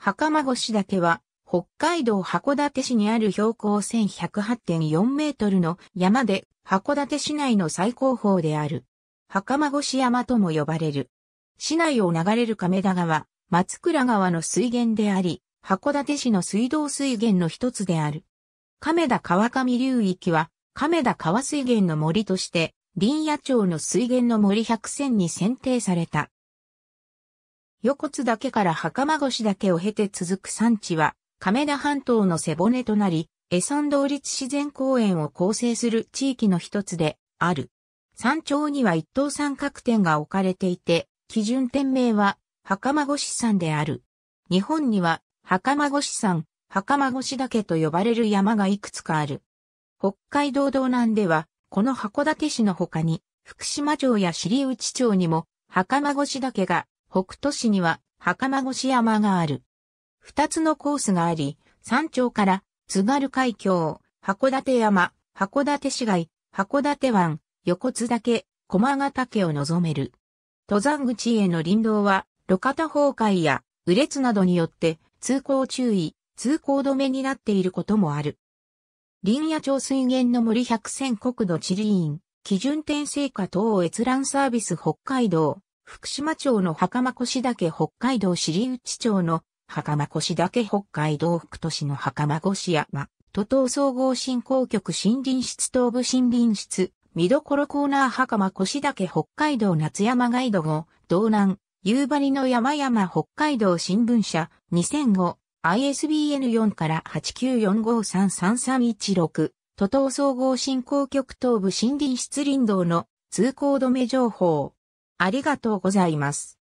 袴だ岳は、北海道函館市にある標高1108.4メートルの山で、函館市内の最高峰である。袴越山とも呼ばれる。市内を流れる亀田川、松倉川の水源であり、函館市の水道水源の一つである。亀田川上流域は、亀田川水源の森として、林野町の水源の森100選に選定された。横津岳から袴越岳を経て続く山地は、亀田半島の背骨となり、江山道立自然公園を構成する地域の一つである。山頂には一等三角点が置かれていて、基準点名は、袴越山である。日本には、袴越山、袴越岳と呼ばれる山がいくつかある。北海道道南では、この函館市の他に、福島城や尻内町にも、袴越岳が北斗市には袴越山がある。二つのコースがあり、山頂から津軽海峡、函館山、函館市街、函館湾、横津岳、駒ヶ岳を望める。登山口への林道は、路肩崩壊や、雨列などによって、通行注意、通行止めになっていることもある。林野町水源の森百選国土地理院、基準点成果等閲覧サービス北海道、福島町の袴腰岳北海道尻内町の袴腰岳北海道福都市の袴腰山、都東総合振興局森林室東部森林室、見どころコーナー袴腰岳北海道夏山ガイド号、道南、夕張の山々北海道新聞社、2005、ISBN4 から894533316、都東総合振興局東部森林室林道の通行止め情報。ありがとうございます。